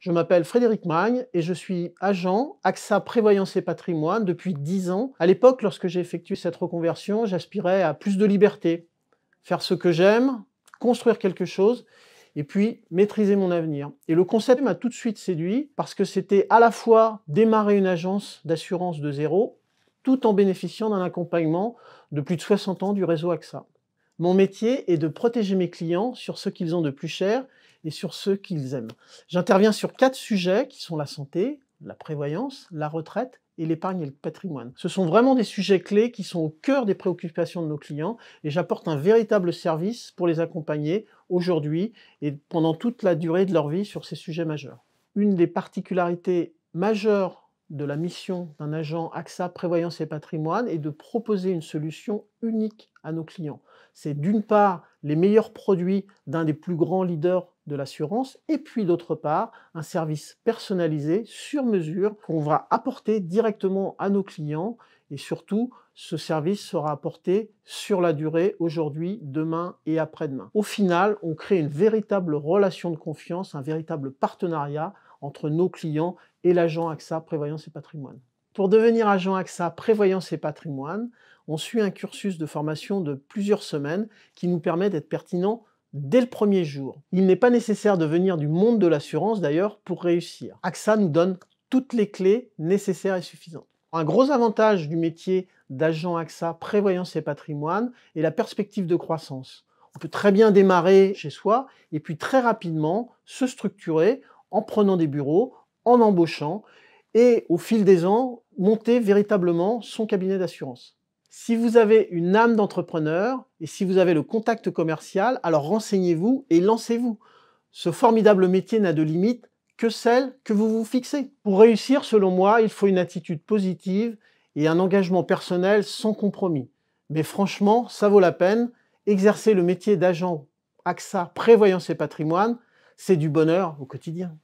Je m'appelle Frédéric Magne et je suis agent AXA Prévoyance et Patrimoine depuis 10 ans. À l'époque, lorsque j'ai effectué cette reconversion, j'aspirais à plus de liberté, faire ce que j'aime, construire quelque chose et puis maîtriser mon avenir. Et le concept m'a tout de suite séduit parce que c'était à la fois démarrer une agence d'assurance de zéro tout en bénéficiant d'un accompagnement de plus de 60 ans du réseau AXA. Mon métier est de protéger mes clients sur ce qu'ils ont de plus cher et sur ceux qu'ils aiment. J'interviens sur quatre sujets qui sont la santé, la prévoyance, la retraite et l'épargne et le patrimoine. Ce sont vraiment des sujets clés qui sont au cœur des préoccupations de nos clients et j'apporte un véritable service pour les accompagner aujourd'hui et pendant toute la durée de leur vie sur ces sujets majeurs. Une des particularités majeures de la mission d'un agent AXA Prévoyance et Patrimoine est de proposer une solution unique à nos clients. C'est d'une part les meilleurs produits d'un des plus grands leaders de l'assurance et puis d'autre part un service personnalisé sur mesure qu'on va apporter directement à nos clients et surtout ce service sera apporté sur la durée aujourd'hui, demain et après-demain. Au final, on crée une véritable relation de confiance, un véritable partenariat entre nos clients et l'agent AXA Prévoyance et Patrimoine. Pour devenir agent AXA Prévoyance et Patrimoine, on suit un cursus de formation de plusieurs semaines qui nous permet d'être pertinent dès le premier jour. Il n'est pas nécessaire de venir du monde de l'assurance d'ailleurs pour réussir. AXA nous donne toutes les clés nécessaires et suffisantes. Un gros avantage du métier d'agent AXA prévoyant ses patrimoines est la perspective de croissance. On peut très bien démarrer chez soi et puis très rapidement se structurer en prenant des bureaux, en embauchant et au fil des ans monter véritablement son cabinet d'assurance. Si vous avez une âme d'entrepreneur et si vous avez le contact commercial, alors renseignez-vous et lancez-vous. Ce formidable métier n'a de limite que celle que vous vous fixez. Pour réussir, selon moi, il faut une attitude positive et un engagement personnel sans compromis. Mais franchement, ça vaut la peine. Exercer le métier d'agent AXA prévoyant ses patrimoines, c'est du bonheur au quotidien.